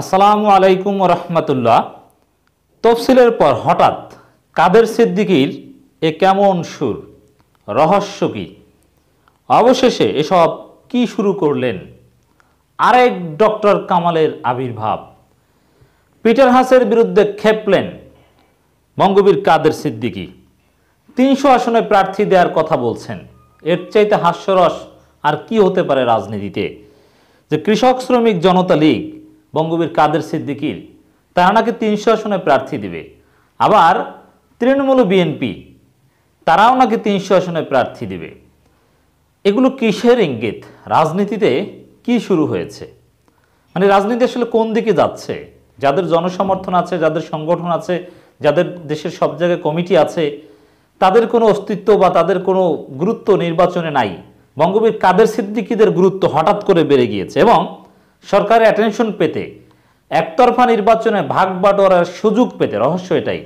আসসালামু আলাইকুম রহমতুল্লাহ তফসিলের পর হঠাৎ কাদের সিদ্দিকির এ কেমন সুর রহস্য কী অবশেষে এসব কি শুরু করলেন আরেক ডক্টর কামালের আবির্ভাব পিটার হাসের বিরুদ্ধে খেপলেন বঙ্গবীর কাদের সিদ্দিকি তিনশো আসনে প্রার্থী দেওয়ার কথা বলছেন এর চাইতে হাস্যরস আর কি হতে পারে রাজনীতিতে যে কৃষক শ্রমিক জনতা লীগ বঙ্গবীর কাদের সিদ্দিকির তারা নাকি তিনশো আসনে প্রার্থী দিবে আবার তৃণমূল বিএনপি তারাও নাকি তিনশো আসনে প্রার্থী দিবে এগুলো কিসের ইঙ্গিত রাজনীতিতে কি শুরু হয়েছে মানে রাজনীতি আসলে কোন দিকে যাচ্ছে যাদের জনসমর্থন আছে যাদের সংগঠন আছে যাদের দেশের সব জায়গায় কমিটি আছে তাদের কোনো অস্তিত্ব বা তাদের কোনো গুরুত্ব নির্বাচনে নাই বঙ্গবীর কাদের সিদ্দিকিদের গুরুত্ব হঠাৎ করে বেড়ে গিয়েছে এবং সরকারের অ্যাটেনশন পেতে একতরফা নির্বাচনে ভাগ বাটোয়ারার সুযোগ পেতে রহস্য এটাই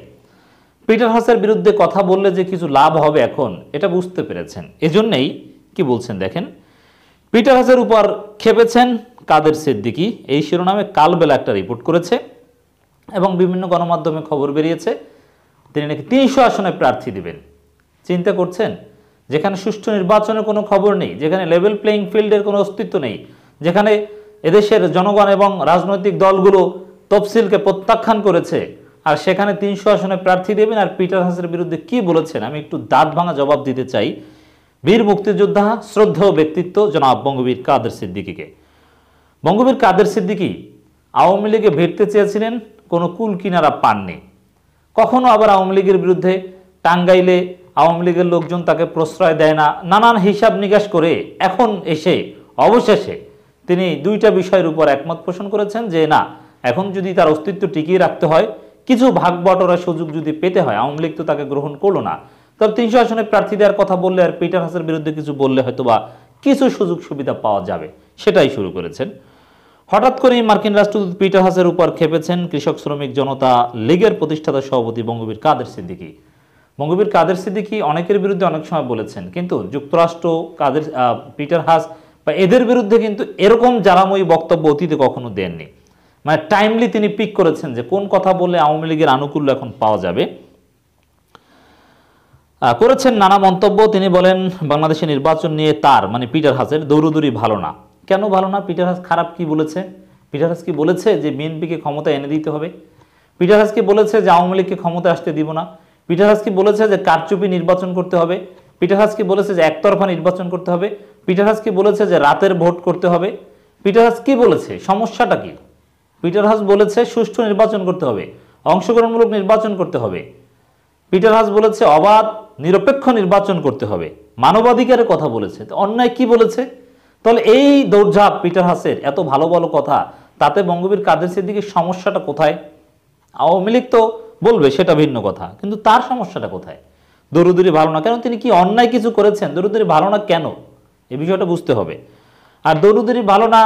পিটার হাসের বিরুদ্ধে কথা বললে যে কিছু লাভ হবে এখন এটা বুঝতে পেরেছেন এজন্যেই কি বলছেন দেখেন পিটার হাসের উপর খেপেছেন কাদের সিদ্দিকি এই শিরোনামে কালবেলা একটা রিপোর্ট করেছে এবং বিভিন্ন গণমাধ্যমে খবর বেরিয়েছে তিনি নাকি তিনশো আসনে প্রার্থী দিবেন চিন্তা করছেন যেখানে সুষ্ঠু নির্বাচনের কোনো খবর নেই যেখানে লেভেল প্লেয়িং ফিল্ডের কোনো অস্তিত্ব নেই যেখানে এদেশের জনগণ এবং রাজনৈতিক দলগুলো তফসিলকে প্রত্যাখ্যান করেছে আর সেখানে তিনশো আসনে প্রার্থী দেবেন আর পিটার হাসের বিরুদ্ধে কি বলেছেন আমি একটু দাঁত ভাঙা জবাব দিতে চাই বীর মুক্তিযোদ্ধা শ্রদ্ধেয় ব্যক্তিত্ব জনাব বঙ্গবীর কাদের সিদ্দিকিকে বঙ্গবীর কাদের সিদ্দিকি আওয়ামী লীগে ভেটতে চেয়েছিলেন কোনো কুল কিনারা পাননি কখনো আবার আওয়ামী লীগের বিরুদ্ধে টাঙ্গাইলে আওয়ামী লীগের লোকজন তাকে প্রশ্রয় দেয় না নানান হিসাব নিকাশ করে এখন এসে অবশেষে তিনি দুইটা বিষয়ের উপর একমত পোষণ করেছেন যে না এখন যদি তার অস্তিত্ব টিকিয়ে রাখতে হয় কিছু ভাগ বটরা সুযোগ যদি পেতে হয় আওয়ামী লীগ তো তাকে গ্রহণ করলো না তবে তিনশো আসনে প্রার্থী দেওয়ার কথা বললে আর পিটার হাসের বিরুদ্ধে কিছু বললে হয়তো বা কিছু সুযোগ সুবিধা পাওয়া যাবে সেটাই শুরু করেছেন হঠাৎ করেই মার্কিন রাষ্ট্রদূত পিটার হাসের উপর খেপেছেন কৃষক শ্রমিক জনতা লীগের প্রতিষ্ঠাতা সভাপতি বঙ্গবীর কাদের সিদ্দিকী বঙ্গবীর কাদের সিদ্দিকী অনেকের বিরুদ্ধে অনেক সময় বলেছেন কিন্তু যুক্তরাষ্ট্র কাদের পিটার হাস বা এদের বিরুদ্ধে কিন্তু এরকম জ্বালাময়ী বক্তব্য অতীতে কখনো দেননি মানে টাইমলি তিনি পিক করেছেন যে কোন কথা বলে আওয়ামী লীগের আনুকূল্য এখন পাওয়া যাবে করেছেন নানা মন্তব্য তিনি বলেন বাংলাদেশের নির্বাচন নিয়ে তার মানে পিটার হাসের দৌড়দৌড়ি ভালো না কেন ভালো না পিটার হাস খারাপ কি বলেছে পিটার হাস কি বলেছে যে বিএনপিকে ক্ষমতা এনে দিতে হবে পিটার হাস কি বলেছে যে আওয়ামী লীগকে ক্ষমতা আসতে দিব না পিটার হাস কি বলেছে যে কারচুপি নির্বাচন করতে হবে পিটার হাস কি বলেছে যে একতরফা নির্বাচন করতে হবে পিটার বলেছে যে রাতের ভোট করতে হবে পিটারহাস হাস কি বলেছে সমস্যাটা কি পিটার বলেছে সুষ্ঠু নির্বাচন করতে হবে অংশগ্রহণমূলক নির্বাচন করতে হবে পিটার বলেছে অবাধ নিরপেক্ষ নির্বাচন করতে হবে মানবাধিকারের কথা বলেছে অন্যায় কি বলেছে তাহলে এই দৌড়ঝাঁপ পিটার হাসের এত ভালো ভালো কথা তাতে বঙ্গবীর কাদের সিদ্দিকের সমস্যাটা কোথায় আওয়ামী লীগ তো বলবে সেটা ভিন্ন কথা কিন্তু তার সমস্যাটা কোথায় দরুদুরি ভালো না কেন তিনি কি অন্যায় কিছু করেছেন দরুদুরি ভালো না কেন এই বিষয়টা বুঝতে হবে আর দৌরুদ্দিন ভালো না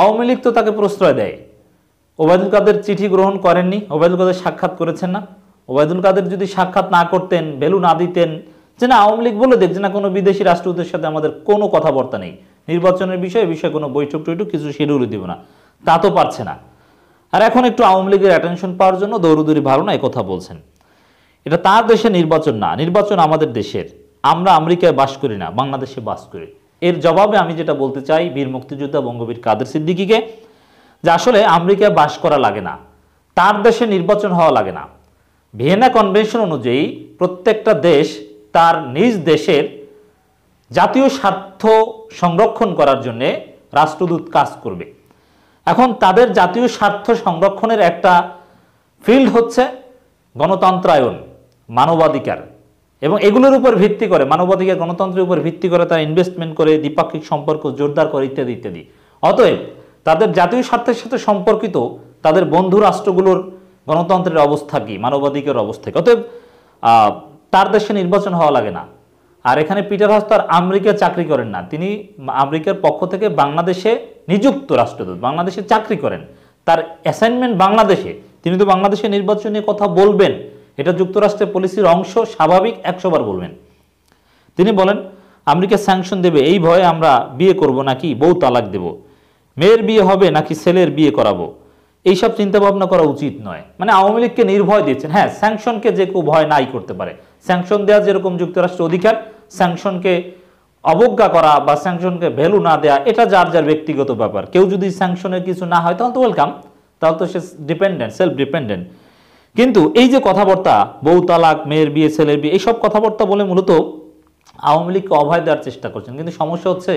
আওয়ামী লীগ তো তাকে প্রশ্রয় দেয় ওবায়দুল কাদের চিঠি গ্রহণ করেননি ওবায়দুল কাদের সাক্ষাৎ করেছেন না ওবায়দুল কাদের যদি সাক্ষাৎ না করতেন ভ্যালু না দিতেন যে না আওয়ামী লীগ বলে দেখছে না কোনো বিদেশি রাষ্ট্রদের সাথে আমাদের কোনো কথাবার্তা নেই নির্বাচনের বিষয়ে বিষয়ে কোনো বৈঠক টৈঠক কিছু শিডিউল দিব না তা তো পারছে না আর এখন একটু আওয়ামী লীগের অ্যাটেনশন পাওয়ার জন্য দৌড়ুদুরি ভালো না কথা বলছেন এটা তার দেশে নির্বাচন না নির্বাচন আমাদের দেশের আমরা আমেরিকায় বাস করি না বাংলাদেশে বাস করি এর জবাবে আমি যেটা বলতে চাই বীর মুক্তিযোদ্ধা বঙ্গবীর কাদের সিদ্দিকিকে যে আসলে আমেরিকায় বাস করা লাগে না তার দেশে নির্বাচন হওয়া লাগে না ভিয়েনা কনভেনশন অনুযায়ী প্রত্যেকটা দেশ তার নিজ দেশের জাতীয় স্বার্থ সংরক্ষণ করার জন্যে রাষ্ট্রদূত কাজ করবে এখন তাদের জাতীয় স্বার্থ সংরক্ষণের একটা ফিল্ড হচ্ছে গণতন্ত্রায়ন মানবাধিকার এবং এগুলোর উপর ভিত্তি করে মানবাধিকার গণতন্ত্রের উপর ভিত্তি করে তারা ইনভেস্টমেন্ট করে দ্বিপাক্ষিক সম্পর্ক জোরদার করে ইত্যাদি ইত্যাদি অতএব তাদের জাতীয় স্বার্থের সাথে সম্পর্কিত তাদের বন্ধু রাষ্ট্রগুলোর গণতন্ত্রের অবস্থা কী মানবাধিকার অবস্থা কী অতএব তার দেশে নির্বাচন হওয়া লাগে না আর এখানে পিটার হাস তার আমেরিকা চাকরি করেন না তিনি আমেরিকার পক্ষ থেকে বাংলাদেশে নিযুক্ত রাষ্ট্রদূত বাংলাদেশে চাকরি করেন তার অ্যাসাইনমেন্ট বাংলাদেশে তিনি তো বাংলাদেশের নির্বাচন নিয়ে কথা বলবেন এটা যুক্তরাষ্ট্রের পলিসির অংশ স্বাভাবিক একশোবার বলবেন তিনি বলেন আমেরিকা স্যাংশন দেবে এই ভয়ে আমরা বিয়ে করব নাকি বউ তালাক দেব মেয়ের বিয়ে হবে নাকি ছেলের বিয়ে করাবো এইসব চিন্তাভাবনা করা উচিত নয় মানে আওয়ামী লীগকে নির্ভয় দিয়েছেন হ্যাঁ স্যাংশনকে যে কেউ ভয় নাই করতে পারে স্যাংশন দেওয়া যেরকম যুক্তরাষ্ট্রের অধিকার স্যাংশনকে অবজ্ঞা করা বা স্যাংশনকে ভ্যালু না দেয়া এটা যার যার ব্যক্তিগত ব্যাপার কেউ যদি স্যাংশনের কিছু না হয় তাহলে তো ওয়েলকাম তাহলে তো সে ডিপেন্ডেন্ট সেলফ ডিপেন্ডেন্ট কিন্তু এই যে কথাবার্তা বউ তালাক মেয়ের বিয়ে ছেলের বিয়ে এইসব কথাবার্তা বলে মূলত আওয়ামী লীগকে অভয় দেওয়ার চেষ্টা করছেন কিন্তু সমস্যা হচ্ছে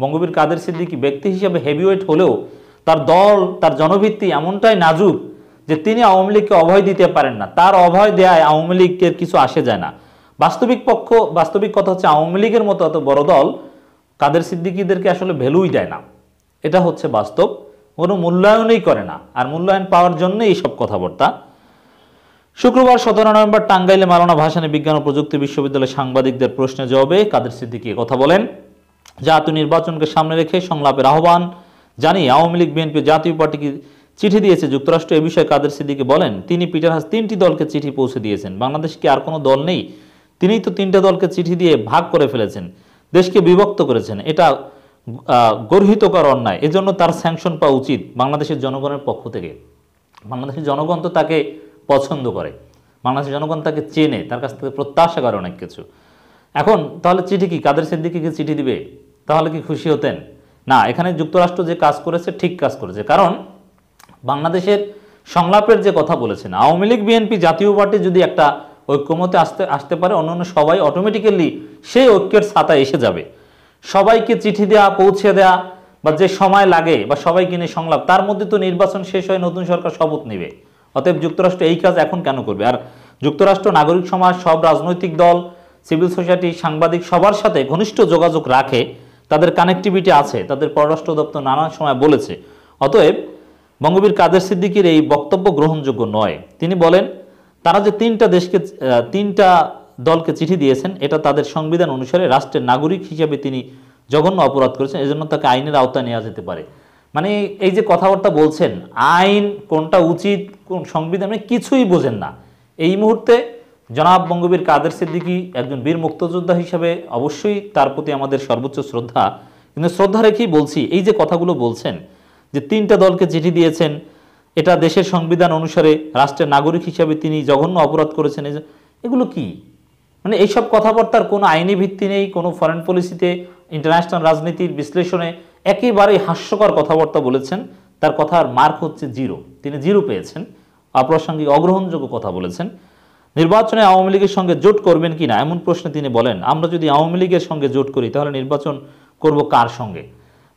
বঙ্গবীর কাদের সিদ্দিকী ব্যক্তি হিসেবে হেভিওয়েট হলেও তার দল তার জনভিত্তি এমনটাই নাজুক যে তিনি আওয়ামী লীগকে অভয় দিতে পারেন না তার অভয় দেয়ায় আওয়ামী লীগের কিছু আসে যায় না বাস্তবিক পক্ষ বাস্তবিক কথা হচ্ছে আওয়ামী লীগের মতো এত বড় দল কাদের সিদ্দিকীদেরকে আসলে ভ্যালুই দেয় না এটা হচ্ছে বাস্তব কোনো মূল্যায়নই করে না আর মূল্যায়ন পাওয়ার জন্যই এইসব কথাবার্তা শুক্রবার সতেরো নভেম্বর টাঙ্গাইলে মালানা ভাষানে বিজ্ঞান ও প্রযুক্তি বিশ্ববিদ্যালয়ের সাংবাদিকদের প্রশ্নে জবাবে কাদের সিদ্দিকি কথা বলেন জাতীয় নির্বাচনকে সামনে রেখে সংলাপের আহ্বান জানিয়ে আওয়ামী লীগ বিএনপি জাতীয় পার্টিকে চিঠি দিয়েছে যুক্তরাষ্ট্র এ বিষয়ে কাদের সিদ্দিকি বলেন তিনি পিটার হাস তিনটি দলকে চিঠি পৌঁছে দিয়েছেন বাংলাদেশ কি আর কোনো দল নেই তিনি তো তিনটে দলকে চিঠি দিয়ে ভাগ করে ফেলেছেন দেশকে বিভক্ত করেছেন এটা গর্হিত করা অন্যায় এজন্য তার স্যাংশন পাওয়া উচিত বাংলাদেশের জনগণের পক্ষ থেকে বাংলাদেশের জনগণ তো তাকে পছন্দ করে বাংলাদেশের জনগণ তাকে চেনে তার কাছ থেকে প্রত্যাশা করে অনেক কিছু এখন তাহলে চিঠি কি কাদের কি চিঠি দিবে তাহলে কি খুশি হতেন না এখানে যুক্তরাষ্ট্র যে কাজ করেছে ঠিক কাজ করেছে কারণ বাংলাদেশের সংলাপের যে কথা বলেছেন আওয়ামী লীগ বিএনপি জাতীয় পার্টি যদি একটা ঐক্যমতে আসতে আসতে পারে অন্য অন্য সবাই অটোমেটিক্যালি সেই ঐক্যের ছাতা এসে যাবে সবাইকে চিঠি দেয়া পৌঁছে দেয়া বা যে সময় লাগে বা সবাই কিনে সংলাপ তার মধ্যে তো নির্বাচন শেষ হয় নতুন সরকার শপথ নেবে অতএব যুক্তরাষ্ট্র এই কাজ এখন কেন করবে আর যুক্তরাষ্ট্র নাগরিক সমাজ সব রাজনৈতিক দল সিভিল সোসাইটি সাংবাদিক সবার সাথে ঘনিষ্ঠ যোগাযোগ রাখে তাদের কানেকটিভিটি আছে তাদের পররাষ্ট্র দপ্তর নানান সময় বলেছে অতএব বঙ্গবীর কাদের সিদ্দিকির এই বক্তব্য গ্রহণযোগ্য নয় তিনি বলেন তারা যে তিনটা দেশকে তিনটা দলকে চিঠি দিয়েছেন এটা তাদের সংবিধান অনুসারে রাষ্ট্রের নাগরিক হিসেবে তিনি জঘন্য অপরাধ করেছেন এজন্য তাকে আইনের আওতায় নেওয়া যেতে পারে মানে এই যে কথাবার্তা বলছেন আইন কোনটা উচিত কোন সংবিধানে মানে কিছুই বোঝেন না এই মুহূর্তে জনাব বঙ্গবীর কাদের সিদ্দিকী একজন বীর মুক্তযোদ্ধা হিসাবে অবশ্যই তার প্রতি আমাদের সর্বোচ্চ শ্রদ্ধা কিন্তু শ্রদ্ধা রেখেই বলছি এই যে কথাগুলো বলছেন যে তিনটা দলকে চিঠি দিয়েছেন এটা দেশের সংবিধান অনুসারে রাষ্ট্রের নাগরিক হিসাবে তিনি জঘন্য অপরাধ করেছেন এগুলো কি মানে এইসব কথাবার্তার কোনো আইনি ভিত্তি নেই কোনো ফরেন পলিসিতে ইন্টারন্যাশনাল রাজনীতির বিশ্লেষণে একেবারেই হাস্যকর কথাবার্তা বলেছেন তার কথার মার্ক হচ্ছে জিরো তিনি জিরো পেয়েছেন অপ্রাসঙ্গিক অগ্রহণযোগ্য কথা বলেছেন নির্বাচনে আওয়ামী লীগের সঙ্গে জোট করবেন কি না এমন প্রশ্নে তিনি বলেন আমরা যদি আওয়ামী লীগের সঙ্গে জোট করি তাহলে নির্বাচন করব কার সঙ্গে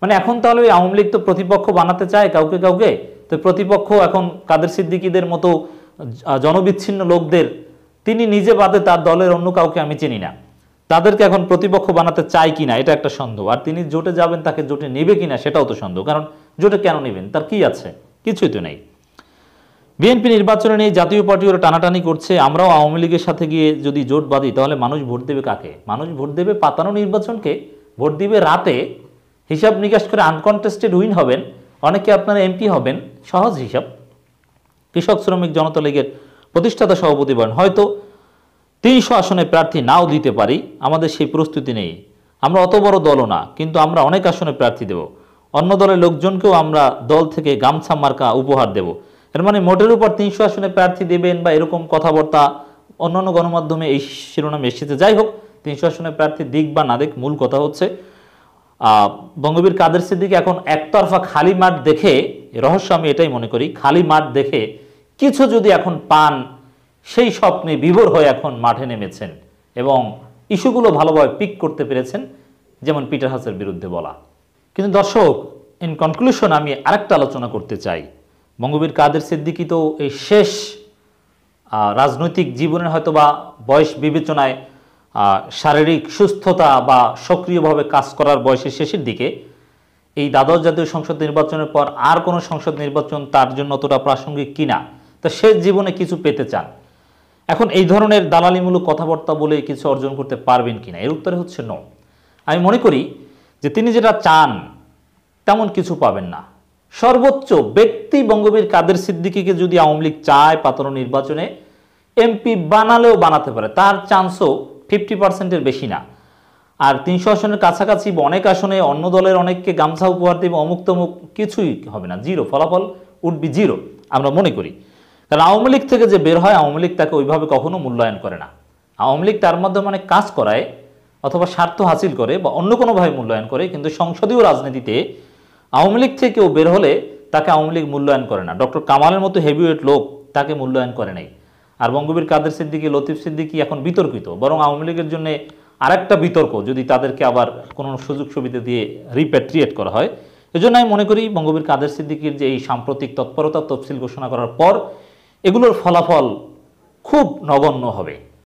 মানে এখন তাহলে ওই আওয়ামী লীগ তো প্রতিপক্ষ বানাতে চায় কাউকে কাউকে তো প্রতিপক্ষ এখন কাদের সিদ্দিকিদের মতো জনবিচ্ছিন্ন লোকদের তিনি নিজে বাদে তার দলের অন্য কাউকে আমি চিনি না তাদেরকে এখন প্রতিপক্ষ বানাতে চাই কিনা এটা একটা সন্দেহ আর তিনি জোটে যাবেন তাকে জোটে নেবে কিনা সেটাও তো সন্দেহ কারণ জোটে কেন নেবেন তার কি আছে কিছুই তো নেই বিএনপি নির্বাচনে নিয়ে জাতীয় পার্টি ওরা টানাটানি করছে আমরাও আওয়ামী লীগের সাথে গিয়ে যদি জোট বাঁধি তাহলে মানুষ ভোট দেবে কাকে মানুষ ভোট দেবে পাতানো নির্বাচনকে ভোট দিবে রাতে হিসাব নিকাশ করে আনকনটেস্টেড উইন হবেন অনেকে আপনারা এমপি হবেন সহজ হিসাব কৃষক শ্রমিক জনতা লীগের প্রতিষ্ঠাতা সভাপতি বলেন হয়তো তিনশো আসনে প্রার্থী নাও দিতে পারি আমাদের সেই প্রস্তুতি নেই আমরা অত বড় দলও না কিন্তু আমরা অনেক আসনে প্রার্থী দেব অন্য দলের লোকজনকেও আমরা দল থেকে গামছা মার্কা উপহার দেব এর মানে মোটের উপর তিনশো আসনে প্রার্থী দেবেন বা এরকম কথাবার্তা অন্যান্য গণমাধ্যমে এই শিরোনামে এসেছে যাই হোক তিনশো আসনে প্রার্থী দিক বা না দিক মূল কথা হচ্ছে বঙ্গবীর কাদের সিদ্দিক এখন একতরফা খালি মাঠ দেখে রহস্য আমি এটাই মনে করি খালি মাঠ দেখে কিছু যদি এখন পান সেই স্বপ্নে বিভোর হয়ে এখন মাঠে নেমেছেন এবং ইস্যুগুলো ভালোভাবে পিক করতে পেরেছেন যেমন পিটার হাসের বিরুদ্ধে বলা কিন্তু দর্শক ইন কনক্লুশন আমি আরেকটা আলোচনা করতে চাই বঙ্গবীর কাদের সিদ্দিকি তো এই শেষ রাজনৈতিক জীবনের হয়তো বা বয়স বিবেচনায় শারীরিক সুস্থতা বা সক্রিয়ভাবে কাজ করার বয়সের শেষের দিকে এই দ্বাদশ জাতীয় সংসদ নির্বাচনের পর আর কোনো সংসদ নির্বাচন তার জন্য অতটা প্রাসঙ্গিক কিনা তা সে জীবনে কিছু পেতে চান এখন এই ধরনের দালালিমূলক কথাবার্তা বলে কিছু অর্জন করতে পারবেন কিনা এর উত্তরে হচ্ছে ন আমি মনে করি যে তিনি যেটা চান তেমন কিছু পাবেন না সর্বোচ্চ ব্যক্তি বঙ্গবীর কাদের সিদ্দিকিকে যদি আওয়ামী লীগ চায় পাতর নির্বাচনে এমপি বানালেও বানাতে পারে তার চান্সও ফিফটি পার্সেন্টের বেশি না আর তিনশো আসনের কাছাকাছি অনেক আসনে অন্য দলের অনেককে গামছা উপহার দেবে অমুক তমুক কিছুই হবে না জিরো ফলাফল উঠবি জিরো আমরা মনে করি কারণ আওয়ামী লীগ থেকে যে বের হয় আওয়ামী লীগ তাকে ওইভাবে কখনো মূল্যায়ন করে না আওয়ামী লীগ তার মাধ্যমে অনেক কাজ করায় অথবা স্বার্থ হাসিল করে বা অন্য কোনোভাবে মূল্যায়ন করে কিন্তু সংসদীয় রাজনীতিতে আওয়ামী লীগ থেকেও বের হলে তাকে আওয়ামী লীগ মূল্যায়ন করে না ডক্টর কামালের মতো হেভিওয়েট লোক তাকে মূল্যায়ন করে নাই আর বঙ্গবীর কাদের সিদ্দিকি লতিফ সিদ্দিকি এখন বিতর্কিত বরং আওয়ামী লীগের জন্য আরেকটা বিতর্ক যদি তাদেরকে আবার কোনো সুযোগ সুবিধা দিয়ে রিপ্যাট্রিয়েট করা হয় এজন্য আমি মনে করি বঙ্গবীর কাদের সিদ্দিকির যে এই সাম্প্রতিক তৎপরতা তফসিল ঘোষণা করার পর এগুলোর ফলাফল খুব নগণ্য হবে